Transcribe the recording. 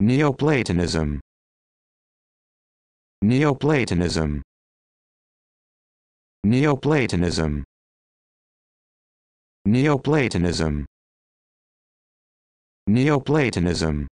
Neoplatonism Neoplatonism Neoplatonism Neoplatonism Neoplatonism